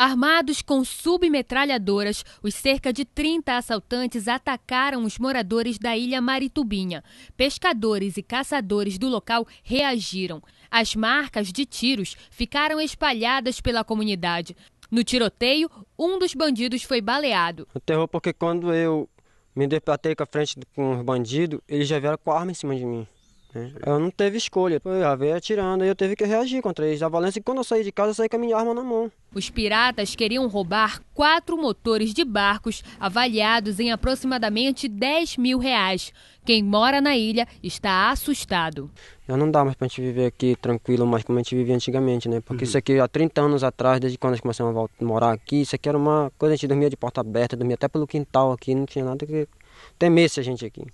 Armados com submetralhadoras, os cerca de 30 assaltantes atacaram os moradores da ilha Maritubinha. Pescadores e caçadores do local reagiram. As marcas de tiros ficaram espalhadas pela comunidade. No tiroteio, um dos bandidos foi baleado. O terror porque quando eu me debatei com a frente com os bandidos, eles já vieram com a arma em cima de mim. Né? Ela não teve escolha. eu já veio atirando e eu teve que reagir contra eles. A Valência, quando eu saí de casa, eu saí com a minha arma na mão. Os piratas queriam roubar quatro motores de barcos avaliados em aproximadamente 10 mil reais. Quem mora na ilha está assustado. Já não dá mais para a gente viver aqui tranquilo, mais como a gente vivia antigamente, né? Porque uhum. isso aqui, há 30 anos atrás, desde quando nós começamos a morar aqui, isso aqui era uma coisa, a gente dormia de porta aberta, dormia até pelo quintal aqui, não tinha nada que temesse a gente aqui.